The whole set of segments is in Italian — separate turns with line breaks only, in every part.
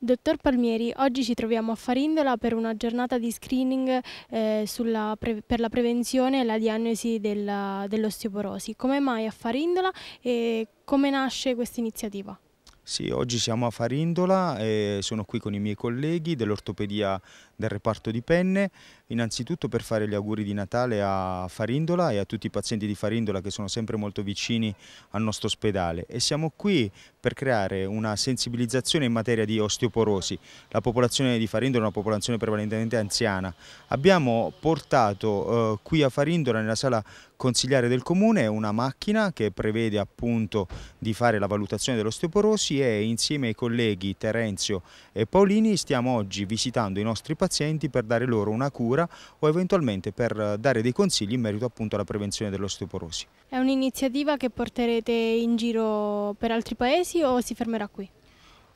Dottor Palmieri, oggi ci troviamo a Farindola per una giornata di screening eh, sulla, per la prevenzione e la diagnosi dell'osteoporosi. come mai a Farindola e come nasce questa iniziativa?
Sì, oggi siamo a Farindola e sono qui con i miei colleghi dell'ortopedia del reparto di penne, innanzitutto per fare gli auguri di Natale a Farindola e a tutti i pazienti di Farindola che sono sempre molto vicini al nostro ospedale e siamo qui per creare una sensibilizzazione in materia di osteoporosi. La popolazione di Farindola è una popolazione prevalentemente anziana. Abbiamo portato eh, qui a Farindola, nella sala consigliare del comune, una macchina che prevede appunto di fare la valutazione dell'osteoporosi e insieme ai colleghi Terenzio e Paolini stiamo oggi visitando i nostri pazienti per dare loro una cura o eventualmente per dare dei consigli in merito appunto alla prevenzione dell'osteoporosi.
È un'iniziativa che porterete in giro per altri paesi avanti o si fermerà qui?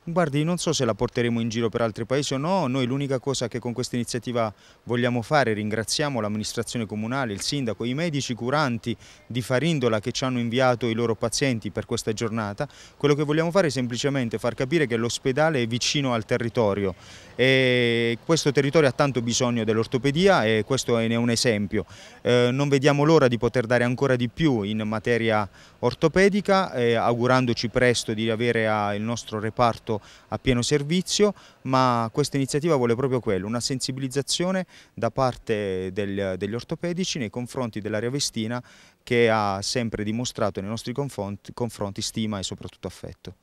Guardi, non so se la porteremo in giro per altri paesi o no, noi l'unica cosa che con questa iniziativa vogliamo fare, ringraziamo l'amministrazione comunale, il sindaco, i medici curanti di Farindola che ci hanno inviato i loro pazienti per questa giornata, quello che vogliamo fare è semplicemente far capire che l'ospedale è vicino al territorio e questo territorio ha tanto bisogno dell'ortopedia e questo è un esempio. Eh, non vediamo l'ora di poter dare ancora di più in materia ortopedica, eh, augurandoci presto di avere a, ah, il nostro reparto a pieno servizio, ma questa iniziativa vuole proprio quello, una sensibilizzazione da parte del, degli ortopedici nei confronti dell'area vestina che ha sempre dimostrato nei nostri confronti, confronti stima e soprattutto affetto.